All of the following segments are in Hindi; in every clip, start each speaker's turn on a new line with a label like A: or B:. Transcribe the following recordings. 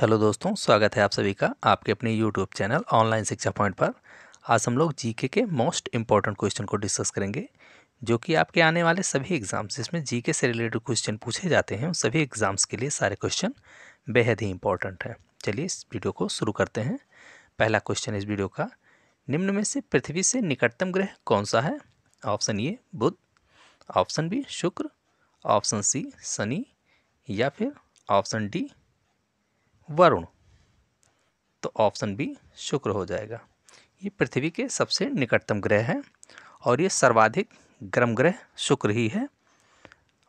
A: हेलो दोस्तों स्वागत है आप सभी का आपके अपने YouTube channel online Shiksha point पर आज हम लोग जीके के मोस्ट इंपॉर्टेंट क्वेश्चन को डिस्कस करेंगे जो कि आपके आने वाले सभी एग्ज़ाम्स जिसमें जीके से रिलेटेड क्वेश्चन पूछे जाते हैं उन सभी एग्ज़ाम्स के लिए सारे क्वेश्चन बेहद ही इंपॉर्टेंट है चलिए इस वीडियो को शुरू करते हैं पहला क्वेश्चन इस वीडियो का निम्न में से पृथ्वी से निकटतम ग्रह कौन सा है ऑप्शन ए बुध ऑप्शन बी शुक्र ऑप्शन सी शनि या फिर ऑप्शन डी वरुण तो ऑप्शन बी शुक्र हो जाएगा ये पृथ्वी के सबसे निकटतम ग्रह है और ये सर्वाधिक गर्म ग्रह शुक्र ही है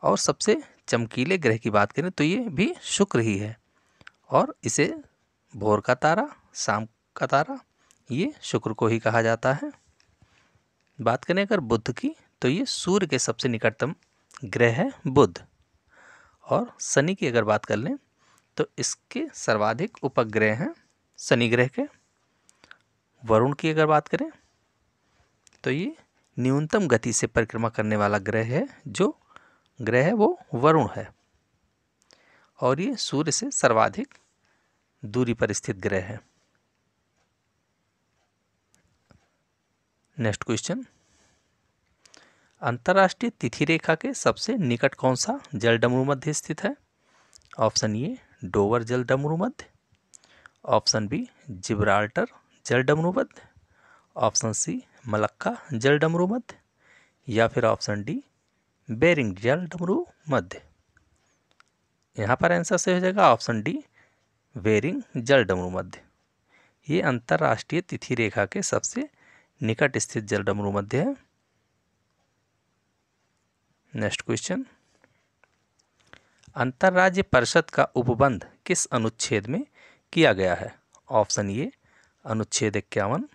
A: और सबसे चमकीले ग्रह की बात करें तो ये भी शुक्र ही है और इसे भोर का तारा शाम का तारा ये शुक्र को ही कहा जाता है बात करें अगर बुद्ध की तो ये सूर्य के सबसे निकटतम ग्रह है बुध और शनि की अगर बात कर लें तो इसके सर्वाधिक उपग्रह हैं शनि ग्रह के वरुण की अगर बात करें तो ये न्यूनतम गति से परिक्रमा करने वाला ग्रह है जो ग्रह है वो वरुण है और ये सूर्य से सर्वाधिक दूरी पर स्थित ग्रह है नेक्स्ट क्वेश्चन अंतर्राष्ट्रीय तिथि रेखा के सबसे निकट कौन सा जलडमरू मध्य स्थित है ऑप्शन ये डोवर जल डमरू मध्य ऑप्शन बी जिब्राल्टर जल डमरू मध्य ऑप्शन सी मलक्का जल डमरू मध्य या फिर ऑप्शन डी बेरिंग जल डमरू मध्य यहाँ पर आंसर सही हो जाएगा ऑप्शन डी वेरिंग जल डमरू मध्य ये अंतर्राष्ट्रीय तिथि रेखा के सबसे निकट स्थित जल डमरू मध्य है नेक्स्ट क्वेश्चन अंतर्राज्य परिषद का उपबंध किस अनुच्छेद में किया गया है ऑप्शन ए अनुच्छेद इक्यावन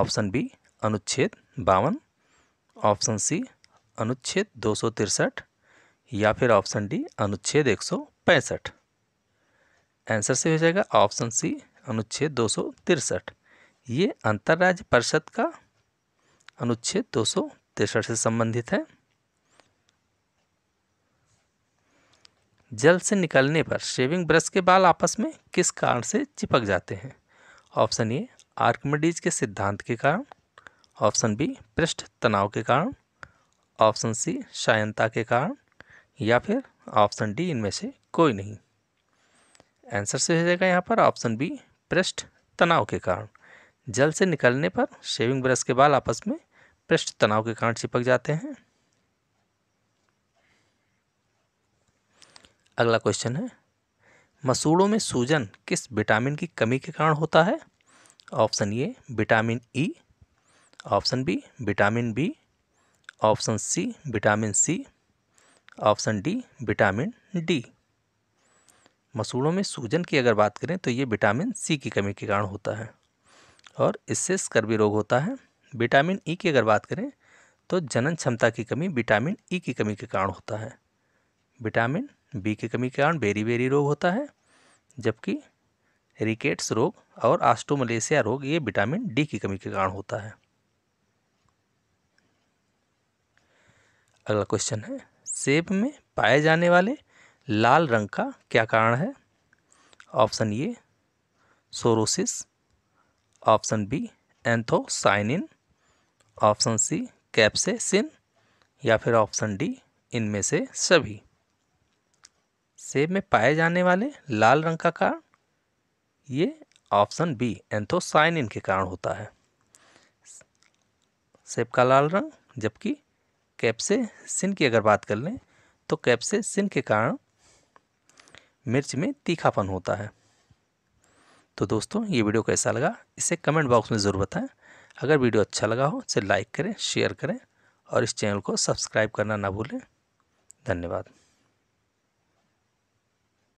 A: ऑप्शन बी अनुच्छेद बावन ऑप्शन सी अनुच्छेद दो सौ तिरसठ या फिर ऑप्शन डी अनुच्छेद एक सौ पैंसठ आंसर से हो जाएगा ऑप्शन सी अनुच्छेद दो सौ तिरसठ ये अंतर्राज्य परिषद का अनुच्छेद दो सौ तिरसठ से संबंधित है जल से निकलने पर शेविंग ब्रश के बाल आपस में किस कारण से चिपक जाते हैं ऑप्शन ए आर्कमेडीज के सिद्धांत के कारण ऑप्शन बी पृष्ठ तनाव के कारण ऑप्शन सी शायनता के कारण या फिर ऑप्शन डी इनमें से कोई नहीं आंसर से हो जाएगा यहाँ पर ऑप्शन बी पृष्ठ तनाव के कारण जल से निकलने पर शेविंग ब्रश के बाल आपस में पृष्ठ तनाव के कारण चिपक जाते हैं अगला क्वेश्चन है मसूड़ों में सूजन किस विटामिन की कमी के कारण होता है option A vitamin E option B vitamin B option C vitamin C option D vitamin D मसूड़ों में सूजन की अगर बात करें तो ये विटामिन सी की कमी के कारण होता है और इससे स्कर्वी रोग होता है विटामिन ई e की अगर बात करें तो जनन क्षमता की कमी विटामिन ई e की कमी के कारण होता है विटामिन बी की कमी के कारण बेरी बेरी रोग होता है जबकि रिकेट्स रोग और आस्टोमलेशिया रोग ये विटामिन डी की कमी के कारण होता है अगला क्वेश्चन है सेब में पाए जाने वाले लाल रंग का क्या कारण है option A psoriasis option B anthocyanin option C capsaicin या फिर ऑप्शन डी इनमें से सभी सेब में पाए जाने वाले लाल रंग का कारण ये ऑप्शन बी एंथोसाइनिन के कारण होता है सेब का लाल रंग जबकि सिन की अगर बात कर लें तो सिन के कारण मिर्च में तीखापन होता है तो दोस्तों ये वीडियो कैसा लगा इसे कमेंट बॉक्स में ज़रूर बताएं अगर वीडियो अच्छा लगा हो इसे लाइक करें शेयर करें और इस चैनल को सब्सक्राइब करना ना भूलें धन्यवाद